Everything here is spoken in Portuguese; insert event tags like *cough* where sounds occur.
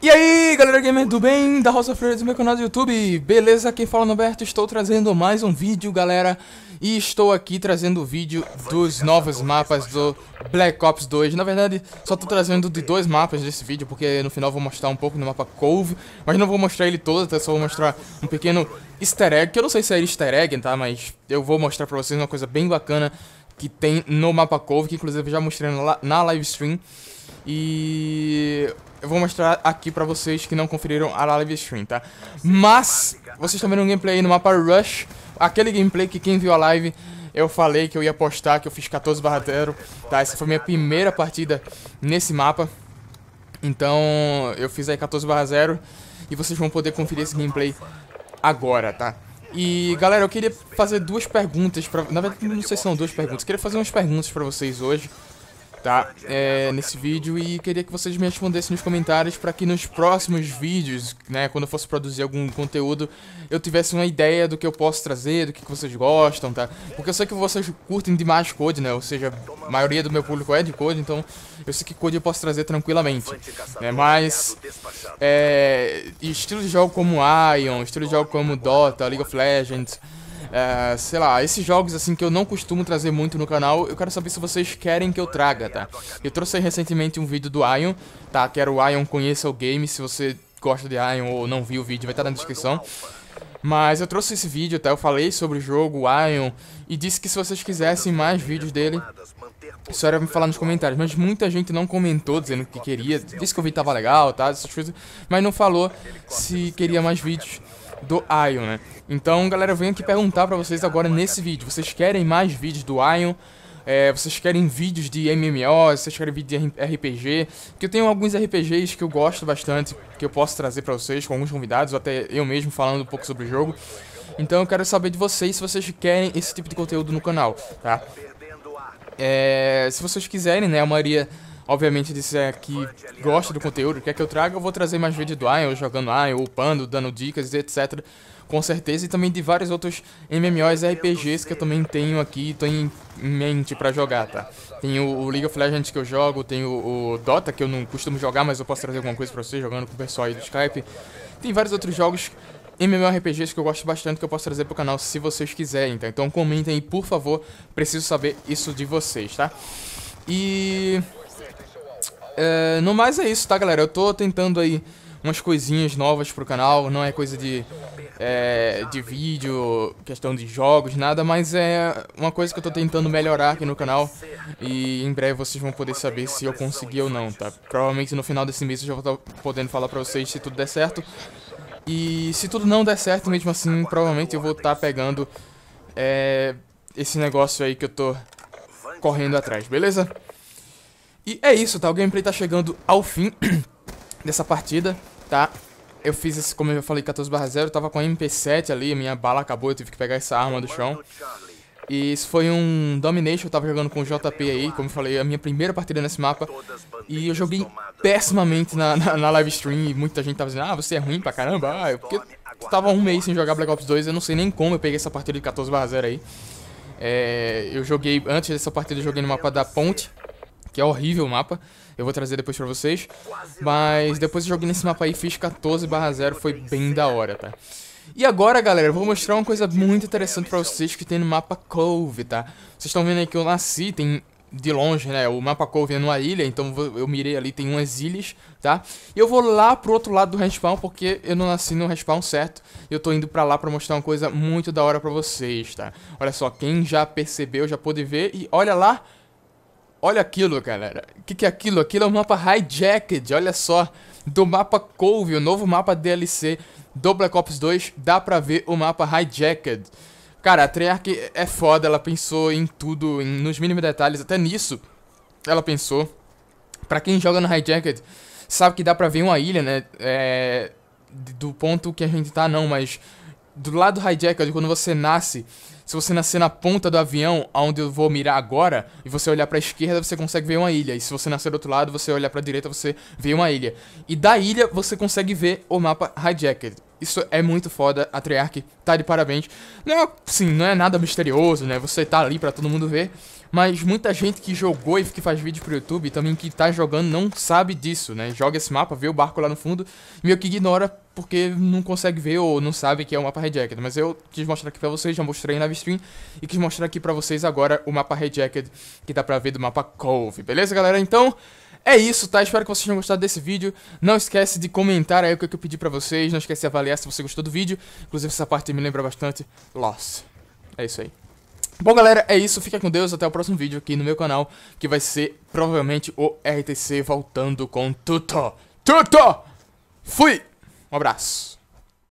E aí, galera gamer do bem, da Rosa Freire do meu canal do YouTube, beleza? Quem fala é Roberto. estou trazendo mais um vídeo, galera, e estou aqui trazendo o vídeo dos novos mapas do Black Ops 2. Na verdade, só estou trazendo de dois mapas desse vídeo, porque no final vou mostrar um pouco do mapa Cove, mas não vou mostrar ele todo, até tá? só vou mostrar um pequeno easter egg, que eu não sei se é easter egg, tá? Mas eu vou mostrar pra vocês uma coisa bem bacana que tem no mapa Cove, que inclusive eu já mostrei na, na live stream. E eu vou mostrar aqui pra vocês que não conferiram a live stream, tá? Mas, vocês estão vendo um gameplay no mapa Rush, aquele gameplay que quem viu a live eu falei que eu ia postar, que eu fiz 14 barra 0, tá? Essa foi minha primeira partida nesse mapa. Então, eu fiz aí 14 barra 0 e vocês vão poder conferir esse gameplay agora, tá? E galera, eu queria fazer duas perguntas para, na verdade não sei se são duas perguntas, eu queria fazer umas perguntas para vocês hoje tá? É, nesse vídeo e queria que vocês me respondessem nos comentários para que nos próximos vídeos, né, quando eu fosse produzir algum conteúdo, eu tivesse uma ideia do que eu posso trazer, do que, que vocês gostam, tá? Porque eu sei que vocês curtem demais Code, né? Ou seja, a maioria do meu público é de Code, então eu sei que Code eu posso trazer tranquilamente, né? Mas é, estilos de jogo como Ion, estilos de jogo como Dota, League of Legends, é, sei lá, esses jogos assim que eu não costumo trazer muito no canal, eu quero saber se vocês querem que eu traga, tá? Eu trouxe recentemente um vídeo do Ion, tá? Que o Ion Conheça o Game, se você gosta de Ion ou não viu o vídeo, vai estar tá na descrição. Mas eu trouxe esse vídeo, tá? Eu falei sobre o jogo, o Ion, e disse que se vocês quisessem mais vídeos dele, isso era me falar nos comentários. Mas muita gente não comentou dizendo que queria, disse que o vídeo tava legal, tá? Essas coisas, mas não falou se queria mais vídeos do Ion, né? Então, galera, eu venho aqui perguntar pra vocês agora nesse vídeo. Vocês querem mais vídeos do Ion? É, vocês querem vídeos de MMO, vocês querem vídeo de RPG, que eu tenho alguns RPGs que eu gosto bastante, que eu posso trazer para vocês com alguns convidados, ou até eu mesmo falando um pouco sobre o jogo. Então eu quero saber de vocês se vocês querem esse tipo de conteúdo no canal, tá? É, se vocês quiserem, né, a maioria obviamente disse é, que gosta do conteúdo, quer que eu traga, eu vou trazer mais vídeo do Ion, jogando Ion, upando, dando dicas, etc. Com certeza, e também de vários outros MMOs e RPGs que eu também tenho aqui, tenho em mente para jogar, tá? Tem o, o League of Legends que eu jogo, tem o, o, Dota que eu não costumo jogar, mas eu posso trazer alguma coisa pra vocês jogando com o pessoal aí do Skype. Tem vários outros jogos MMORPGs que eu gosto bastante que eu posso trazer pro canal se vocês quiserem, tá? Então comentem aí, por favor, preciso saber isso de vocês, tá? E é, no mais é isso, tá, galera? Eu tô tentando aí umas coisinhas novas pro canal, não é coisa de, é, de vídeo, questão de jogos, nada, mas é uma coisa que eu tô tentando melhorar aqui no canal e em breve vocês vão poder saber se eu consegui ou não, tá? Provavelmente no final desse mês eu já vou estar tá podendo falar pra vocês se tudo der certo e se tudo não der certo, mesmo assim, provavelmente eu vou estar tá pegando é, esse negócio aí que eu tô correndo atrás, beleza? E é isso, tá? O gameplay tá chegando ao fim *clears throat* dessa partida, tá? Eu fiz esse, como eu falei, 14 barra 0, tava com a MP7 ali, minha bala acabou, eu tive que pegar essa arma do chão. E isso foi um Domination, eu tava jogando com o JP aí, como eu falei, a minha primeira partida nesse mapa. E eu joguei pessimamente na, na, na live stream e muita gente tava dizendo, ah, você é ruim pra caramba, ah, porque eu tava um mês sem jogar Black Ops 2, eu não sei nem como eu peguei essa partida de 14 barra 0 aí. É, eu joguei, antes dessa partida eu joguei no mapa da ponte, que é horrível o mapa. Eu vou trazer depois pra vocês. Mas depois eu joguei nesse mapa aí, fiz 14 0, foi bem da hora, tá? E agora, galera, eu vou mostrar uma coisa muito interessante pra vocês que tem no mapa Cove, tá? Vocês estão vendo aí que eu nasci, tem de longe, né? O mapa Cove é numa ilha, então eu mirei ali, tem umas ilhas, tá? E eu vou lá pro outro lado do respawn, porque eu não nasci no respawn certo. Eu tô indo pra lá pra mostrar uma coisa muito da hora pra vocês, tá? Olha só, quem já percebeu já pôde ver, e olha lá Olha aquilo, galera. O que, que é aquilo? Aquilo é um mapa hijacked, olha só. Do mapa Cove, o novo mapa DLC do Black Ops 2. Dá pra ver o mapa hijacked. Cara, a Treyarch é foda, ela pensou em tudo, em, nos mínimos detalhes, até nisso ela pensou. Pra quem joga no Hijacked, sabe que dá pra ver uma ilha, né? É, do ponto que a gente tá, não, mas do lado do hijacker, de quando você nasce, se você nascer na ponta do avião, aonde eu vou mirar agora, e você olhar para a esquerda, você consegue ver uma ilha. E se você nascer do outro lado, você olhar para a direita, você vê uma ilha. E da ilha você consegue ver o mapa Hijacked. Isso é muito foda, a Treyarch tá de parabéns. Não é, sim, não é nada misterioso, né? Você tá ali para todo mundo ver. Mas muita gente que jogou e que faz vídeo pro YouTube, também que tá jogando, não sabe disso, né? Joga esse mapa, vê o barco lá no fundo, meio que ignora porque não consegue ver ou não sabe que é o mapa Jacket. Mas eu quis mostrar aqui pra vocês, já mostrei na live stream, e quis mostrar aqui pra vocês agora o mapa Jacket que dá pra ver do mapa Cove, beleza, galera? Então... É isso, tá? Espero que vocês tenham gostado desse vídeo. Não esquece de comentar aí o que eu pedi pra vocês. Não esquece de avaliar se você gostou do vídeo. Inclusive, essa parte me lembra bastante Lost. É isso aí. Bom, galera, é isso. Fica com Deus. Até o próximo vídeo aqui no meu canal, que vai ser provavelmente o RTC voltando com tudo, Tuto! Fui! Um abraço.